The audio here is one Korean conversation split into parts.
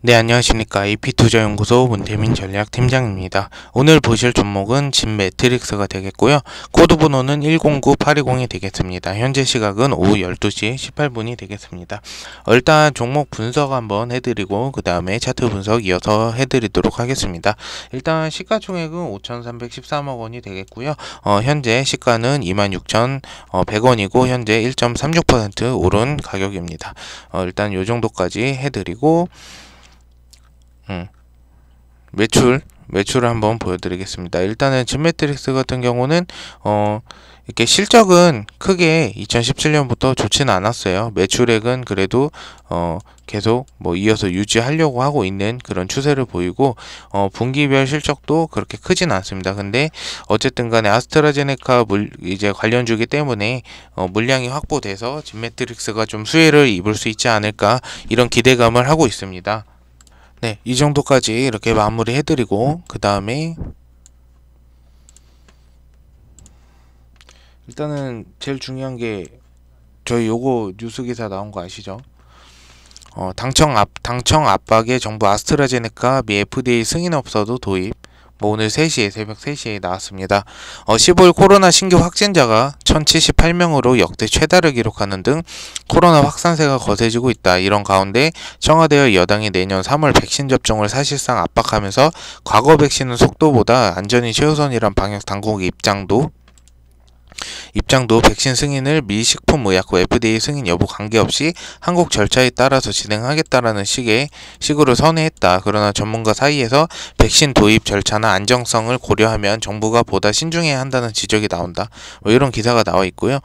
네 안녕하십니까 AP투자연구소 문태민 전략팀장입니다. 오늘 보실 종목은 진 매트릭스가 되겠고요. 코드 번호는 109820이 되겠습니다. 현재 시각은 오후 12시 18분이 되겠습니다. 일단 종목 분석 한번 해드리고 그 다음에 차트 분석 이어서 해드리도록 하겠습니다. 일단 시가총액은 5313억 원이 되겠고요. 어, 현재 시가는 26,100원이고 어, 현재 1.36% 오른 가격입니다. 어, 일단 요 정도까지 해드리고 음. 매출 매출을 한번 보여드리겠습니다. 일단은 진메트릭스 같은 경우는 어 이렇게 실적은 크게 2017년부터 좋지는 않았어요. 매출액은 그래도 어 계속 뭐 이어서 유지하려고 하고 있는 그런 추세를 보이고 어 분기별 실적도 그렇게 크진 않습니다. 근데 어쨌든 간에 아스트라제네카 물 이제 관련주기 때문에 어 물량이 확보돼서 진메트릭스가좀 수혜를 입을 수 있지 않을까 이런 기대감을 하고 있습니다. 네, 이 정도까지 이렇게 마무리 해드리고 그 다음에 일단은 제일 중요한 게 저희 요거 뉴스 기사 나온 거 아시죠? 어, 당청 압 당청 압박에 정부 아스트라제네카 미 FDA 승인 없어도 도입 뭐 오늘 3시에 새벽 3시에 나왔습니다. 어, 15일 코로나 신규 확진자가 1078명으로 역대 최다를 기록하는 등 코로나 확산세가 거세지고 있다. 이런 가운데 청와대와 여당이 내년 3월 백신 접종을 사실상 압박하면서 과거 백신은 속도보다 안전이 최우선이란 방역 당국의 입장도 입장도 백신 승인을 미 식품의약부 FDA 승인 여부 관계없이 한국 절차에 따라서 진행하겠다라는 식의 식으로 선회했다. 그러나 전문가 사이에서 백신 도입 절차나 안정성을 고려하면 정부가 보다 신중해야 한다는 지적이 나온다. 뭐 이런 기사가 나와 있고요.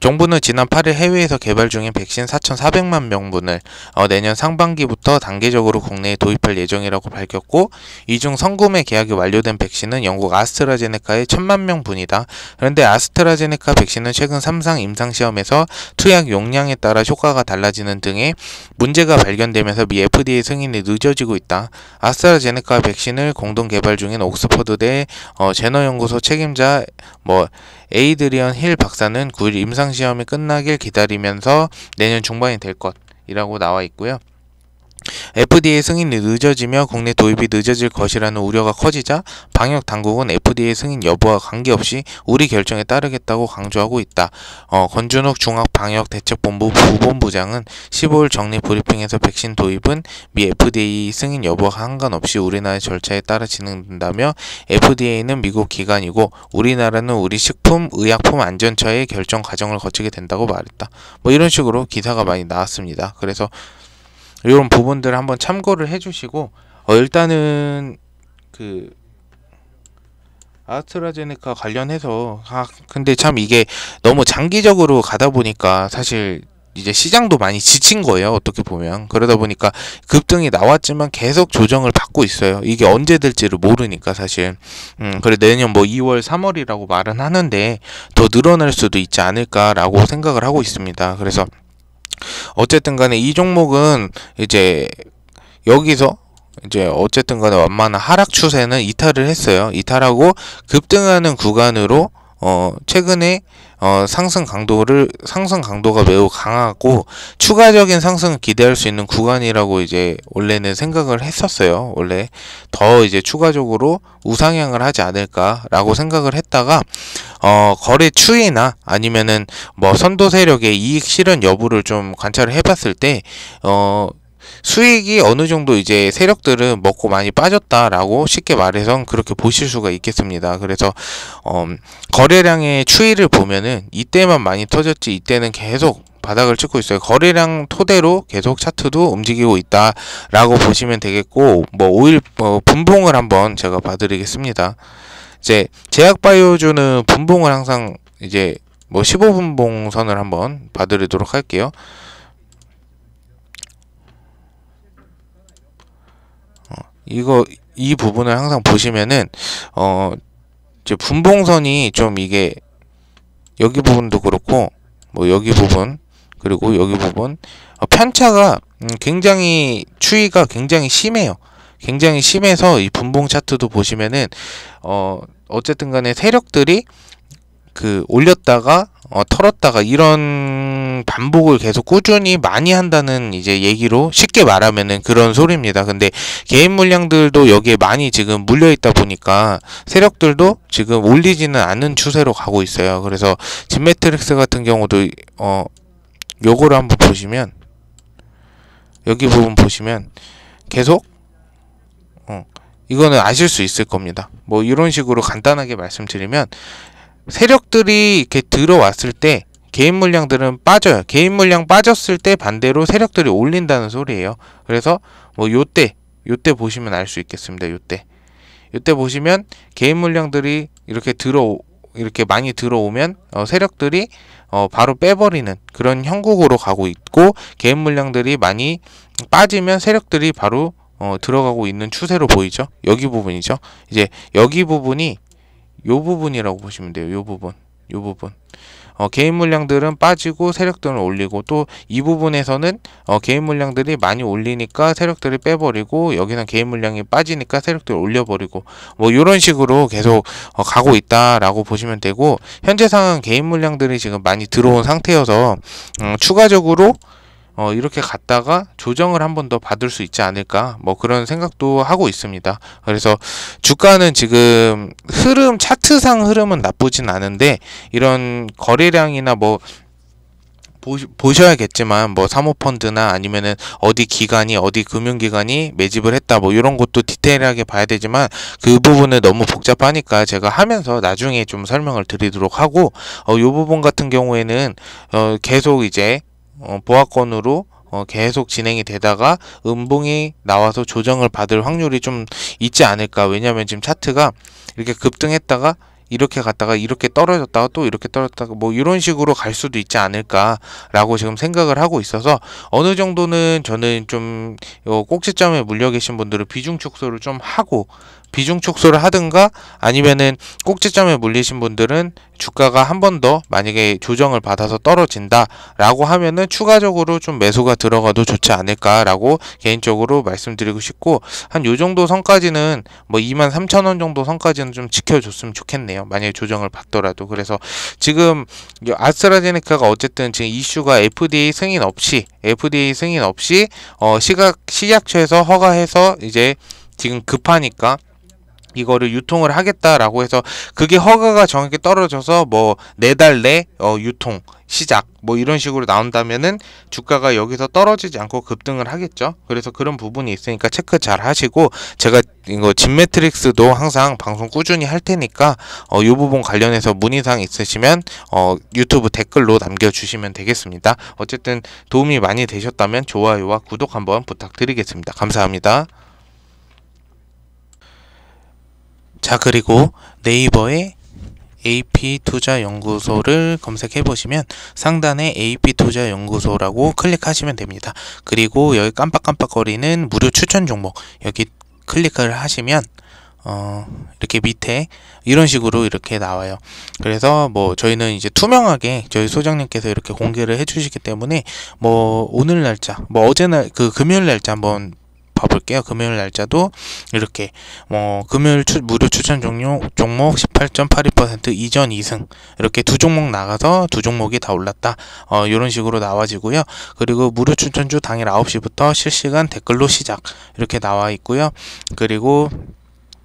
정부는 지난 8일 해외에서 개발 중인 백신 4,400만 명분을 어, 내년 상반기부터 단계적으로 국내에 도입할 예정이라고 밝혔고 이 중 선구매 계약이 완료된 백신은 영국 아스트라제네카의 1,000만 명분이다. 그런데 아스트라제네카 아스트라제네카 백신은 최근 3상 임상시험에서 투약 용량에 따라 효과가 달라지는 등의 문제가 발견되면서 미 FDA 승인이 늦어지고 있다. 아스트라제네카 백신을 공동 개발 중인 옥스퍼드대 어, 제너연구소 책임자 뭐 에이드리언 힐 박사는 9일 임상시험이 끝나길 기다리면서 내년 중반이 될 것이라고 나와 있고요. FDA 승인이 늦어지며 국내 도입이 늦어질 것이라는 우려가 커지자 방역 당국은 FDA 승인 여부와 관계없이 우리 결정에 따르겠다고 강조하고 있다. 어, 권준욱 중앙방역대책본부 부본부장은 15일 정례 브리핑에서 백신 도입은 미 FDA 승인 여부와 상관없이 우리나라의 절차에 따라 진행된다며 FDA는 미국 기관이고 우리나라는 우리 식품 의약품 안전처의 결정 과정을 거치게 된다고 말했다. 뭐 이런 식으로 기사가 많이 나왔습니다. 그래서 이런 부분들 을 한번 참고를 해주시고 어, 일단은 그 아스트라제네카 관련해서 아 근데 참 이게 너무 장기적으로 가다 보니까 사실 이제 시장도 많이 지친 거예요. 어떻게 보면. 그러다 보니까 급등이 나왔지만 계속 조정을 받고 있어요. 이게 언제 될지를 모르니까 사실. 음, 그래 내년 뭐 2월, 3월이라고 말은 하는데 더 늘어날 수도 있지 않을까라고 생각을 하고 있습니다. 그래서 어쨌든 간에 이 종목은 이제 여기서 이제 어쨌든 간에 완만한 하락 추세는 이탈을 했어요. 이탈하고 급등하는 구간으로 어, 최근에 어, 상승 강도를 상승 강도가 매우 강하고 추가적인 상승을 기대할 수 있는 구간이라고 이제 원래는 생각을 했었어요. 원래 더 이제 추가적으로 우상향을 하지 않을까라고 생각을 했다가 어, 거래 추이나 아니면은 뭐 선도 세력의 이익 실현 여부를 좀 관찰을 해봤을 때 어, 수익이 어느 정도 이제 세력들은 먹고 많이 빠졌다라고 쉽게 말해서 그렇게 보실 수가 있겠습니다. 그래서 어, 거래량의 추이를 보면은 이때만 많이 터졌지 이때는 계속 바닥을 찍고 있어요. 거래량 토대로 계속 차트도 움직이고 있다라고 보시면 되겠고 뭐 오일 어, 분봉을 한번 제가 봐드리겠습니다. 이제 제약바이오주는 분봉을 항상 이제 뭐 15분봉 선을 한번 봐드리도록 할게요. 이거 이 부분을 항상 보시면은 어 이제 분봉선이 좀 이게 여기 부분도 그렇고 뭐 여기 부분 그리고 여기 부분 어, 편차가 음, 굉장히 추위가 굉장히 심해요. 굉장히 심해서 이 분봉 차트도 보시면은 어 어쨌든 간에 세력들이 그 올렸다가 어, 털었다가 이런 반복을 계속 꾸준히 많이 한다는 이제 얘기로 쉽게 말하면은 그런 소리입니다. 근데 개인 물량들도 여기에 많이 지금 물려 있다 보니까 세력들도 지금 올리지는 않은 추세로 가고 있어요. 그래서 진매트릭스 같은 경우도 어 요거를 한번 보시면 여기 부분 보시면 계속 어 이거는 아실 수 있을 겁니다. 뭐 이런 식으로 간단하게 말씀드리면 세력들이 이렇게 들어왔을 때 개인 물량들은 빠져요. 개인 물량 빠졌을 때 반대로 세력들이 올린다는 소리예요. 그래서 뭐 요때 요때 보시면 알 수 있겠습니다. 요때 요때 보시면 개인 물량들이 이렇게 들어 이렇게 많이 들어오면 어, 세력들이 어, 바로 빼버리는 그런 형국으로 가고 있고 개인 물량들이 많이 빠지면 세력들이 바로 어, 들어가고 있는 추세로 보이죠. 여기 부분이죠. 이제 여기 부분이 요 부분이라고 보시면 돼요. 요 부분. 요 부분. 어, 개인 물량들은 빠지고 세력들은 올리고 또 이 부분에서는 어, 개인 물량들이 많이 올리니까 세력들을 빼버리고 여기는 개인 물량이 빠지니까 세력들 을 올려버리고 뭐 이런 식으로 계속 어, 가고 있다라고 보시면 되고 현재 상황 은 개인 물량들이 지금 많이 들어온 상태여서 어, 추가적으로 어, 이렇게 갔다가 조정을 한 번 더 받을 수 있지 않을까 뭐 그런 생각도 하고 있습니다. 그래서 주가는 지금 흐름 차트상 흐름은 나쁘진 않은데 이런 거래량이나 뭐 보셔야겠지만 뭐 사모펀드나 아니면은 어디 기관이 어디 금융기관이 매집을 했다 뭐 이런 것도 디테일하게 봐야 되지만 그 부분은 너무 복잡하니까 제가 하면서 나중에 좀 설명을 드리도록 하고 어, 요 부분 같은 경우에는 어, 계속 이제 어, 보합권으로 어, 계속 진행이 되다가 음봉이 나와서 조정을 받을 확률이 좀 있지 않을까 왜냐면 지금 차트가 이렇게 급등했다가 이렇게 갔다가 이렇게 떨어졌다가 또 이렇게 떨어졌다가 뭐 이런 식으로 갈 수도 있지 않을까라고 지금 생각을 하고 있어서 어느 정도는 저는 좀요 어, 꼭지점에 물려 계신 분들은 비중 축소를 좀 하고 비중 축소를 하든가 아니면은 꼭지점에 물리신 분들은 주가가 한 번 더 만약에 조정을 받아서 떨어진다라고 하면은 추가적으로 좀 매수가 들어가도 좋지 않을까라고 개인적으로 말씀드리고 싶고 한 요 정도 선까지는 뭐2 3 0 0원 정도 선까지는 좀 지켜줬으면 좋겠네요. 만약에 조정을 받더라도 그래서 지금 아스트라제네카가 어쨌든 지금 이슈가 FDA 승인 없이 FDA 승인 없이 어 시각 시약처에서 허가해서 이제 지금 급하니까 이거를 유통을 하겠다라고 해서 그게 허가가 정확히 떨어져서 뭐네 달내 어, 유통 시작 뭐 이런 식으로 나온다면은 주가가 여기서 떨어지지 않고 급등을 하겠죠. 그래서 그런 부분이 있으니까 체크 잘 하시고 제가 이거 진 매트릭스도 항상 방송 꾸준히 할 테니까 어, 이 부분 관련해서 문의사항 있으시면 어, 유튜브 댓글로 남겨주시면 되겠습니다. 어쨌든 도움이 많이 되셨다면 좋아요와 구독 한번 부탁드리겠습니다. 감사합니다. 자 그리고 네이버에 AP투자연구소를 검색해 보시면 상단에 AP투자연구소라고 클릭하시면 됩니다. 그리고 여기 깜빡깜빡거리는 무료 추천 종목 여기 클릭을 하시면 어, 이렇게 밑에 이런 식으로 이렇게 나와요. 그래서 뭐 저희는 이제 투명하게 저희 소장님께서 이렇게 공개를 해주시기 때문에 뭐 오늘 날짜, 뭐 어제 날그 금요일 날짜 한번 봐볼게요. 금요일 날짜도 이렇게 뭐 금요일 추, 무료 추천 종료, 종목 18.82% 이전 2승 이렇게 두 종목 나가서 두 종목이 다 올랐다 어, 이런 식으로 나와지고요. 그리고 무료 추천주 당일 9시부터 실시간 댓글로 시작 이렇게 나와 있고요. 그리고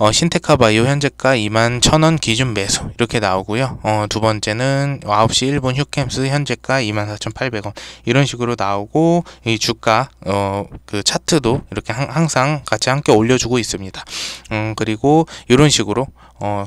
어, 신테카 바이오 현재가 2 1,000원 기준 매수 이렇게 나오고요. 어, 두 번째는 9시 일본 휴캠스 현재가 2 4,800원 이런 식으로 나오고 이 주가 어, 그 차트도 이렇게 항상 같이 함께 올려주고 있습니다. 음, 그리고 이런 식으로 어,